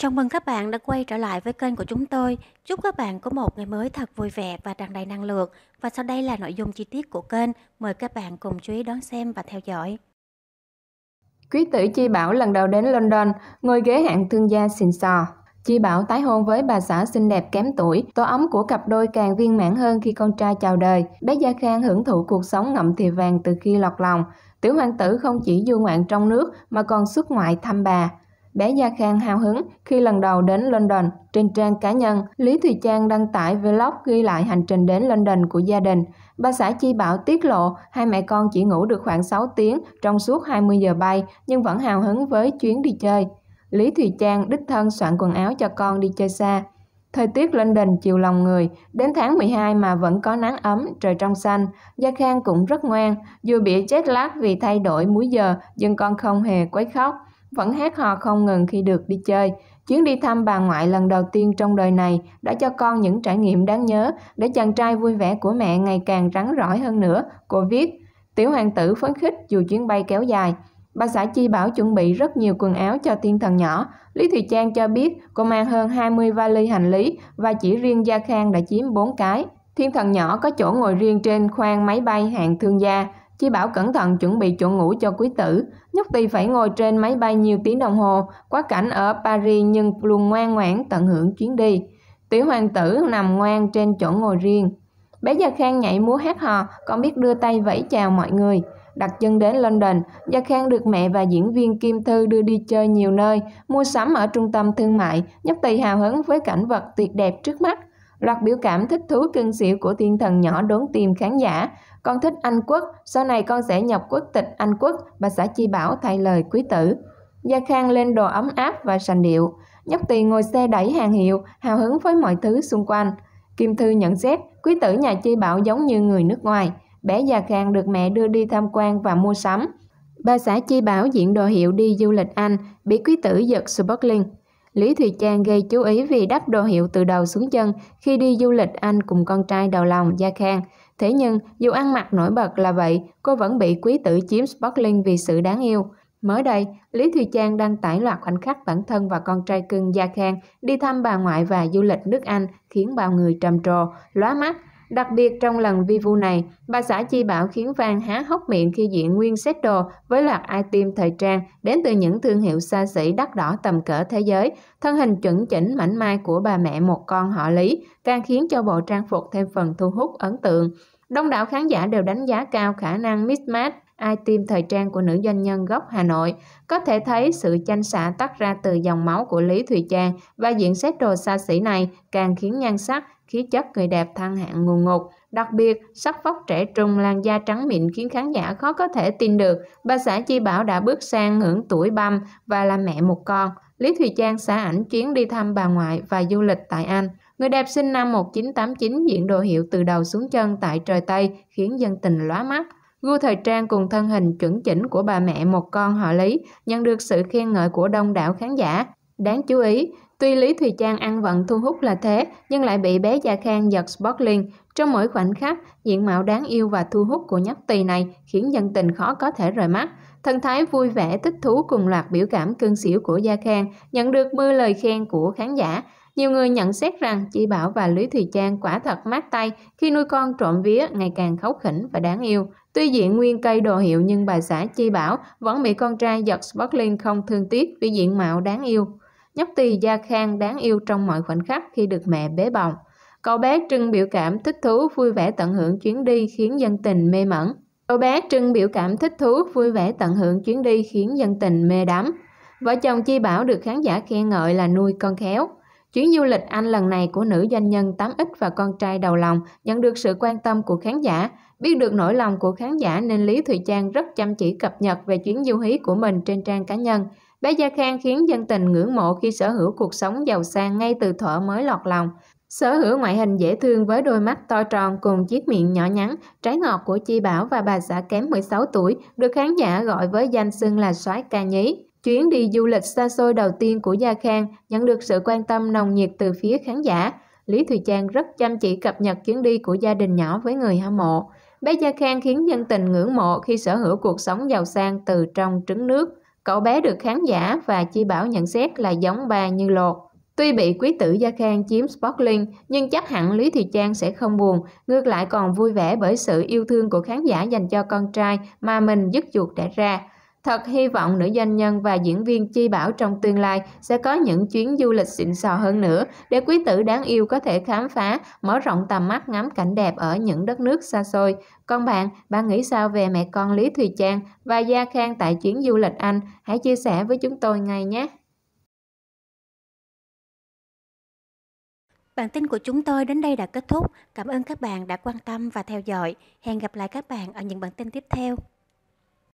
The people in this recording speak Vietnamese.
Chào mừng các bạn đã quay trở lại với kênh của chúng tôi. Chúc các bạn có một ngày mới thật vui vẻ và tràn đầy năng lượng. Và sau đây là nội dung chi tiết của kênh. Mời các bạn cùng chú ý đón xem và theo dõi. Quý tử Chi Bảo lần đầu đến London, ngồi ghế hạng thương gia xịn sò. Chi Bảo tái hôn với bà xã xinh đẹp kém tuổi, tổ ấm của cặp đôi càng viên mãn hơn khi con trai chào đời. Bé Gia Khang hưởng thụ cuộc sống ngậm thì vàng từ khi lọt lòng. Tiểu hoàng tử không chỉ du ngoạn trong nước mà còn xuất ngoại thăm bà. Bé Gia Khang hào hứng khi lần đầu đến London. Trên trang cá nhân, Lý Thùy Trang đăng tải vlog ghi lại hành trình đến London của gia đình. Bà xã Chi Bảo tiết lộ hai mẹ con chỉ ngủ được khoảng 6 tiếng trong suốt 20 giờ bay nhưng vẫn hào hứng với chuyến đi chơi. Lý Thùy Trang đích thân soạn quần áo cho con đi chơi xa. Thời tiết London chiều lòng người, đến tháng 12 mà vẫn có nắng ấm, trời trong xanh. Gia Khang cũng rất ngoan, dù bị chết lát vì thay đổi múi giờ, nhưng con không hề quấy khóc vẫn hát hò không ngừng khi được đi chơi. Chuyến đi thăm bà ngoại lần đầu tiên trong đời này đã cho con những trải nghiệm đáng nhớ để chàng trai vui vẻ của mẹ ngày càng rắn rỏi hơn nữa, cô viết. Tiểu hoàng tử phấn khích dù chuyến bay kéo dài. Bà xã Chi Bảo chuẩn bị rất nhiều quần áo cho tiên thần nhỏ. Lý Thùy Trang cho biết cô mang hơn 20 vali hành lý và chỉ riêng Gia Khang đã chiếm 4 cái. Thiên thần nhỏ có chỗ ngồi riêng trên khoang máy bay hạng thương gia. Chi Bảo cẩn thận chuẩn bị chỗ ngủ cho quý tử. Nhóc Tỳ phải ngồi trên máy bay nhiều tiếng đồng hồ, quá cảnh ở Paris nhưng luôn ngoan ngoãn tận hưởng chuyến đi. Tiểu hoàng tử nằm ngoan trên chỗ ngồi riêng. Bé Gia Khang nhảy múa hát hò, còn biết đưa tay vẫy chào mọi người. Đặt chân đến London, Gia Khang được mẹ và diễn viên Kim Thư đưa đi chơi nhiều nơi, mua sắm ở trung tâm thương mại, nhóc tỳ hào hứng với cảnh vật tuyệt đẹp trước mắt. Loạt biểu cảm thích thú cưng xỉu của thiên thần nhỏ đốn tim khán giả. Con thích Anh Quốc, sau này con sẽ nhập quốc tịch Anh Quốc, bà xã Chi Bảo thay lời quý tử. Gia Khang lên đồ ấm áp và sành điệu. Nhóc tỳ ngồi xe đẩy hàng hiệu, hào hứng với mọi thứ xung quanh. Kim Thư nhận xét, quý tử nhà Chi Bảo giống như người nước ngoài. Bé Gia Khang được mẹ đưa đi tham quan và mua sắm. Bà xã Chi Bảo diện đồ hiệu đi du lịch Anh, bị quý tử giật snorkeling. Lý Thùy Trang gây chú ý vì đắp đồ hiệu từ đầu xuống chân khi đi du lịch Anh cùng con trai đầu lòng Gia Khang. Thế nhưng, dù ăn mặc nổi bật là vậy, cô vẫn bị quý tử chiếm Spotling vì sự đáng yêu. Mới đây, Lý Thùy Trang đăng tải loạt khoảnh khắc bản thân và con trai cưng Gia Khang đi thăm bà ngoại và du lịch nước Anh khiến bao người trầm trồ, lóa mắt. Đặc biệt trong lần vi vu này, bà xã Chi Bảo khiến fan há hốc miệng khi diện nguyên set đồ với loạt item thời trang đến từ những thương hiệu xa xỉ đắt đỏ tầm cỡ thế giới. Thân hình chuẩn chỉnh mảnh mai của bà mẹ một con họ Lý càng khiến cho bộ trang phục thêm phần thu hút ấn tượng. Đông đảo khán giả đều đánh giá cao khả năng Miss Mat ai tim thời trang của nữ doanh nhân gốc Hà Nội, có thể thấy sự chanh xả tắt ra từ dòng máu của Lý Thùy Trang và diện xét đồ xa xỉ này càng khiến nhan sắc, khí chất người đẹp thăng hạng ngùn ngục. Đặc biệt, sắc vóc trẻ trung làn da trắng mịn khiến khán giả khó có thể tin được bà xã Chi Bảo đã bước sang ngưỡng tuổi băm và là mẹ một con. Lý Thùy Trang xã ảnh chuyến đi thăm bà ngoại và du lịch tại Anh. Người đẹp sinh năm 1989 diện đồ hiệu từ đầu xuống chân tại trời Tây khiến dân tình lóa mắt. Gu thời trang cùng thân hình chuẩn chỉnh của bà mẹ một con họ Lý nhận được sự khen ngợi của đông đảo khán giả. Đáng chú ý, tuy Lý Thùy Trang ăn vận thu hút là thế, nhưng lại bị bé Gia Khang giật Sportling. Trong mỗi khoảnh khắc, diện mạo đáng yêu và thu hút của nhóc tỳ này khiến dân tình khó có thể rời mắt. thân thái vui vẻ, thích thú cùng loạt biểu cảm cưng xỉu của Gia Khang nhận được mưa lời khen của khán giả. Nhiều người nhận xét rằng chị Bảo và Lý Thùy Trang quả thật mát tay khi nuôi con trộm vía ngày càng khấu khỉnh và đáng yêu. Tuy diện nguyên cây đồ hiệu nhưng bà xã Chi Bảo vẫn bị con trai giật Sparkling không thương tiếc vì diện mạo đáng yêu. Nhóc tỳ da Khang đáng yêu trong mọi khoảnh khắc khi được mẹ bế bồng. Cậu bé trưng biểu cảm thích thú vui vẻ tận hưởng chuyến đi khiến dân tình mê mẩn. Cậu bé trưng biểu cảm thích thú vui vẻ tận hưởng chuyến đi khiến dân tình mê đắm. Vợ chồng Chi Bảo được khán giả khen ngợi là nuôi con khéo. Chuyến du lịch Anh lần này của nữ doanh nhân 8X và con trai đầu lòng nhận được sự quan tâm của khán giả Biết được nỗi lòng của khán giả nên Lý Thùy Trang rất chăm chỉ cập nhật về chuyến du hí của mình trên trang cá nhân. Bé Gia Khang khiến dân tình ngưỡng mộ khi sở hữu cuộc sống giàu sang ngay từ thuở mới lọt lòng. Sở hữu ngoại hình dễ thương với đôi mắt to tròn cùng chiếc miệng nhỏ nhắn, trái ngọt của Chi Bảo và bà xã kém 16 tuổi được khán giả gọi với danh xưng là soái ca nhí. Chuyến đi du lịch xa xôi đầu tiên của Gia Khang nhận được sự quan tâm nồng nhiệt từ phía khán giả. Lý Thùy Trang rất chăm chỉ cập nhật chuyến đi của gia đình nhỏ với người hâm mộ. Bé Gia Khang khiến dân tình ngưỡng mộ khi sở hữu cuộc sống giàu sang từ trong trứng nước. Cậu bé được khán giả và Chi Bảo nhận xét là giống ba như lột. Tuy bị quý tử Gia Khang chiếm Sportling, nhưng chắc hẳn Lý Thị Trang sẽ không buồn, ngược lại còn vui vẻ bởi sự yêu thương của khán giả dành cho con trai mà mình dứt chuột đẻ ra. Thật hy vọng nữ doanh nhân và diễn viên Chi Bảo trong tương lai sẽ có những chuyến du lịch xịn sò hơn nữa để quý tử đáng yêu có thể khám phá, mở rộng tầm mắt ngắm cảnh đẹp ở những đất nước xa xôi. Còn bạn, bạn nghĩ sao về mẹ con Lý Thùy Trang và Gia Khang tại chuyến du lịch Anh? Hãy chia sẻ với chúng tôi ngay nhé! Bản tin của chúng tôi đến đây đã kết thúc. Cảm ơn các bạn đã quan tâm và theo dõi. Hẹn gặp lại các bạn ở những bản tin tiếp theo.